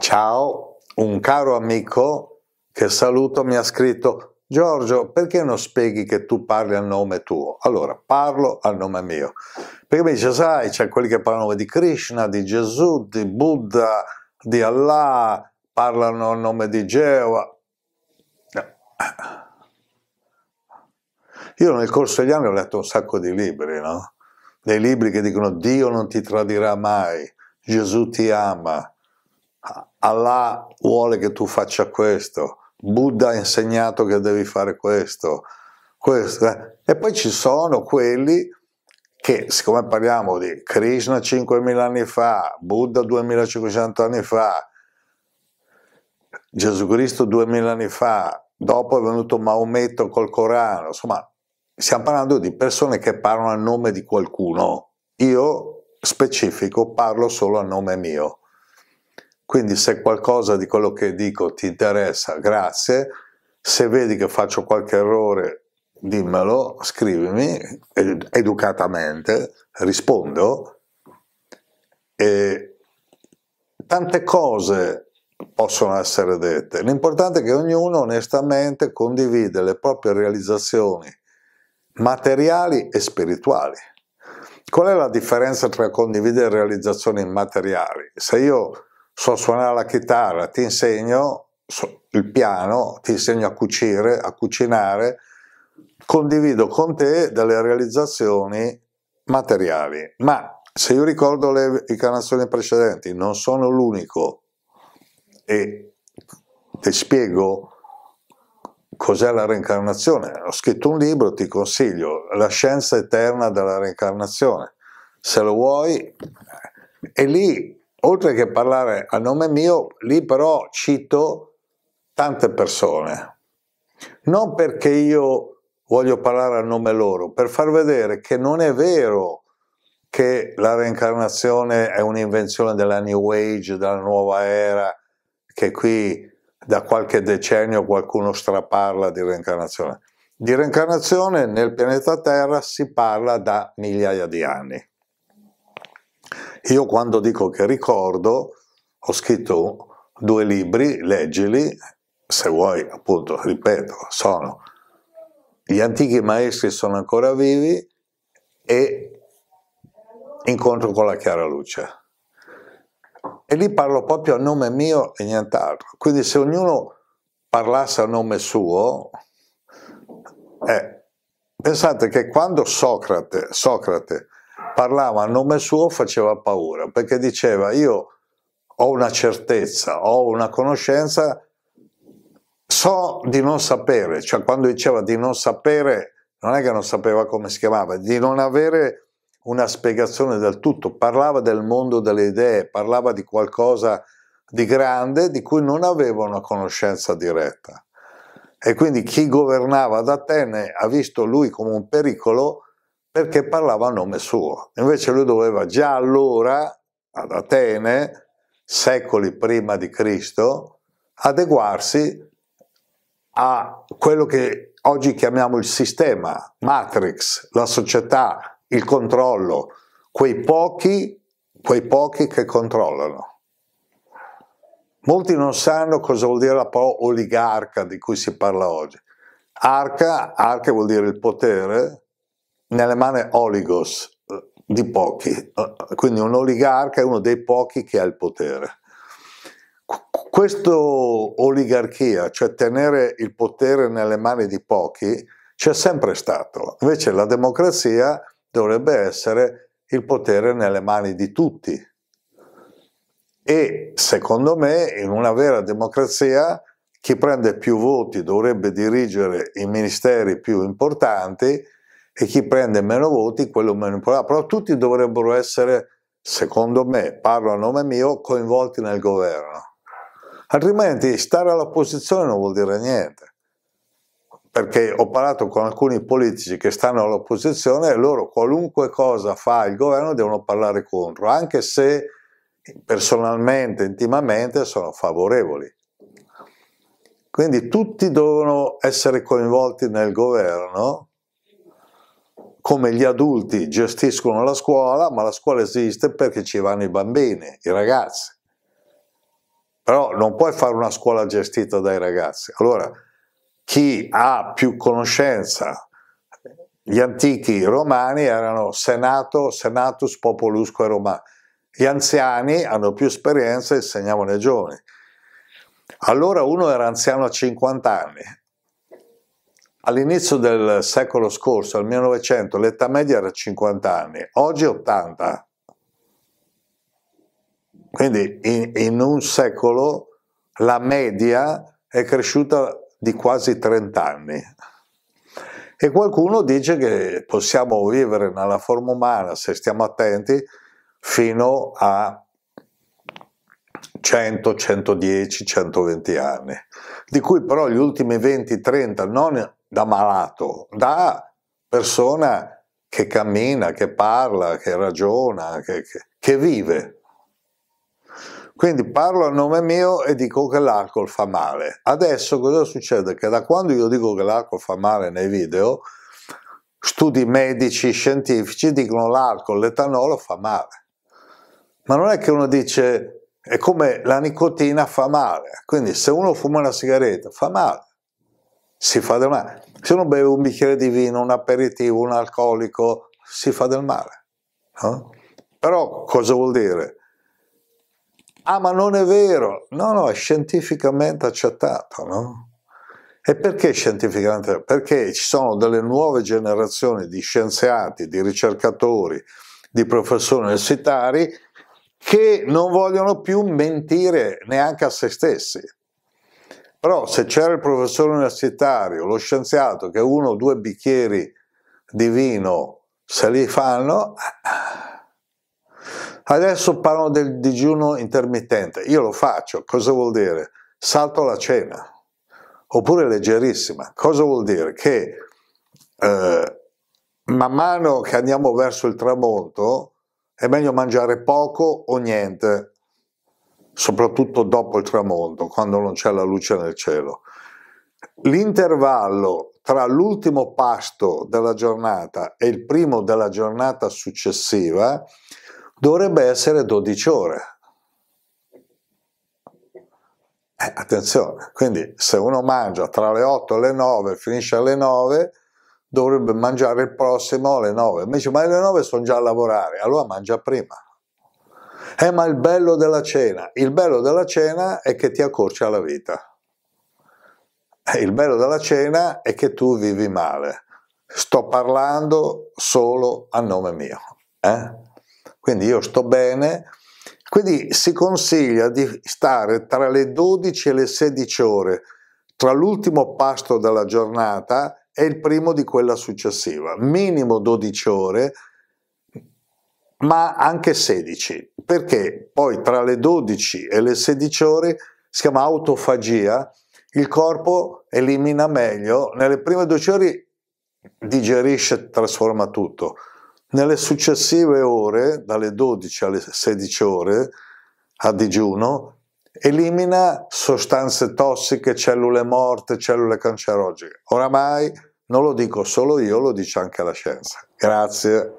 Ciao, un caro amico che saluto mi ha scritto Giorgio, perché non spieghi che tu parli a nome tuo? Allora, parlo a nome mio. Perché mi dice, sai, c'è quelli che parlano di Krishna, di Gesù, di Buddha, di Allah, parlano a nome di Geova. Io nel corso degli anni ho letto un sacco di libri, no? Dei libri che dicono Dio non ti tradirà mai, Gesù ti ama, Allah vuole che tu faccia questo, Buddha ha insegnato che devi fare questo, questo. Eh. E poi ci sono quelli che, siccome parliamo di Krishna 5.000 anni fa, Buddha 2.500 anni fa, Gesù Cristo 2.000 anni fa, dopo è venuto Maometto col Corano, insomma, stiamo parlando di persone che parlano a nome di qualcuno. Io specifico parlo solo a nome mio quindi se qualcosa di quello che dico ti interessa, grazie. Se vedi che faccio qualche errore, dimmelo, scrivimi educatamente, rispondo. E tante cose possono essere dette. L'importante è che ognuno onestamente condivide le proprie realizzazioni materiali e spirituali. Qual è la differenza tra condividere realizzazioni materiali? Se io so suonare la chitarra, ti insegno il piano, ti insegno a cucire, a cucinare, condivido con te delle realizzazioni materiali. Ma se io ricordo le incarnazioni precedenti, non sono l'unico e ti spiego cos'è la reincarnazione. Ho scritto un libro, ti consiglio, La scienza eterna della reincarnazione. Se lo vuoi, eh, è lì oltre che parlare a nome mio, lì però cito tante persone. Non perché io voglio parlare a nome loro, per far vedere che non è vero che la reincarnazione è un'invenzione della New Age, della nuova era, che qui da qualche decennio qualcuno straparla di reincarnazione. Di reincarnazione nel pianeta Terra si parla da migliaia di anni. Io quando dico che ricordo, ho scritto due libri, leggili, se vuoi appunto, ripeto, sono gli antichi maestri sono ancora vivi e incontro con la chiara luce. E lì parlo proprio a nome mio e nient'altro. Quindi se ognuno parlasse a nome suo, eh, pensate che quando Socrate, Socrate parlava a nome suo faceva paura, perché diceva io ho una certezza, ho una conoscenza, so di non sapere, cioè quando diceva di non sapere, non è che non sapeva come si chiamava, di non avere una spiegazione del tutto, parlava del mondo delle idee, parlava di qualcosa di grande di cui non aveva una conoscenza diretta. E quindi chi governava ad Atene ha visto lui come un pericolo perché parlava a nome suo. Invece lui doveva già allora, ad Atene, secoli prima di Cristo, adeguarsi a quello che oggi chiamiamo il sistema, Matrix, la società, il controllo, quei pochi, quei pochi che controllano. Molti non sanno cosa vuol dire la parola oligarca di cui si parla oggi. Arca, arca vuol dire il potere, nelle mani oligos eh, di pochi, eh, quindi un oligarca è uno dei pochi che ha il potere. Questa oligarchia, cioè tenere il potere nelle mani di pochi, c'è sempre stato. Invece la democrazia dovrebbe essere il potere nelle mani di tutti. E secondo me in una vera democrazia chi prende più voti dovrebbe dirigere i ministeri più importanti e chi prende meno voti, quello meno importante. Però tutti dovrebbero essere, secondo me, parlo a nome mio, coinvolti nel governo. Altrimenti stare all'opposizione non vuol dire niente. Perché ho parlato con alcuni politici che stanno all'opposizione e loro qualunque cosa fa il governo devono parlare contro, anche se personalmente, intimamente sono favorevoli. Quindi tutti devono essere coinvolti nel governo come gli adulti gestiscono la scuola, ma la scuola esiste perché ci vanno i bambini, i ragazzi. Però non puoi fare una scuola gestita dai ragazzi. Allora, chi ha più conoscenza, gli antichi romani erano senato, senatus populusque romano. Gli anziani hanno più esperienza e insegnavano ai giovani. Allora uno era anziano a 50 anni, All'inizio del secolo scorso, al 1900, l'età media era 50 anni, oggi 80. Quindi in, in un secolo la media è cresciuta di quasi 30 anni. E qualcuno dice che possiamo vivere nella forma umana, se stiamo attenti, fino a 100, 110, 120 anni, di cui però gli ultimi 20, 30, non da malato, da persona che cammina, che parla, che ragiona, che, che, che vive. Quindi parlo a nome mio e dico che l'alcol fa male. Adesso cosa succede? Che da quando io dico che l'alcol fa male nei video, studi medici, scientifici dicono l'alcol, l'etanolo fa male. Ma non è che uno dice è come la nicotina fa male. Quindi se uno fuma una sigaretta fa male si fa del male. Se uno beve un bicchiere di vino, un aperitivo, un alcolico, si fa del male. No? Però cosa vuol dire? Ah, ma non è vero. No, no, è scientificamente accettato, no? E perché scientificamente? Perché ci sono delle nuove generazioni di scienziati, di ricercatori, di professori universitari che non vogliono più mentire neanche a se stessi. Però se c'era il professore universitario, lo scienziato, che uno o due bicchieri di vino se li fanno, adesso parlo del digiuno intermittente, io lo faccio, cosa vuol dire? Salto la cena, oppure leggerissima, cosa vuol dire? Che eh, man mano che andiamo verso il tramonto è meglio mangiare poco o niente, soprattutto dopo il tramonto, quando non c'è la luce nel cielo. L'intervallo tra l'ultimo pasto della giornata e il primo della giornata successiva dovrebbe essere 12 ore. Eh, attenzione, quindi se uno mangia tra le 8 e le 9 finisce alle 9, dovrebbe mangiare il prossimo alle 9. Invece, ma alle 9 sono già a lavorare, allora mangia prima. Eh, ma il bello della cena, il bello della cena è che ti accorcia la vita. Eh, il bello della cena è che tu vivi male. Sto parlando solo a nome mio. Eh? Quindi io sto bene, quindi si consiglia di stare tra le 12 e le 16 ore, tra l'ultimo pasto della giornata e il primo di quella successiva, minimo 12 ore, ma anche 16 perché poi tra le 12 e le 16 ore si chiama autofagia, il corpo elimina meglio, nelle prime 12 ore digerisce, e trasforma tutto, nelle successive ore, dalle 12 alle 16 ore, a digiuno, elimina sostanze tossiche, cellule morte, cellule cancerogene. Oramai non lo dico solo io, lo dice anche la scienza. Grazie.